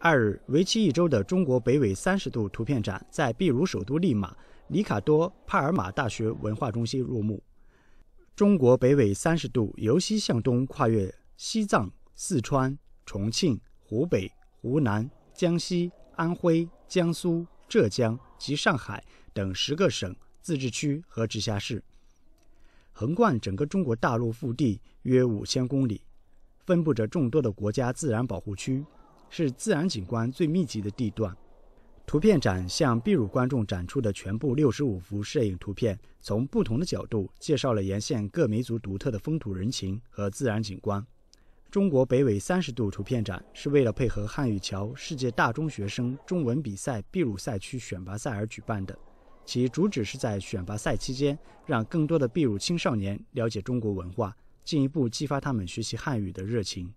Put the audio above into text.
二日，为期一周的“中国北纬三十度”图片展在秘鲁首都利马里卡多帕尔马大学文化中心落幕。“中国北纬三十度”由西向东跨越西藏、四川、重庆、湖北、湖南、江西、安徽、江苏、浙江及上海等十个省、自治区和直辖市，横贯整个中国大陆腹地约五千公里，分布着众多的国家自然保护区。是自然景观最密集的地段。图片展向秘鲁观众展出的全部六十五幅摄影图片，从不同的角度介绍了沿线各民族独特的风土人情和自然景观。中国北纬三十度图片展是为了配合汉语桥世界大中学生中文比赛秘鲁赛区选拔赛而举办的，其主旨是在选拔赛期间让更多的秘鲁青少年了解中国文化，进一步激发他们学习汉语的热情。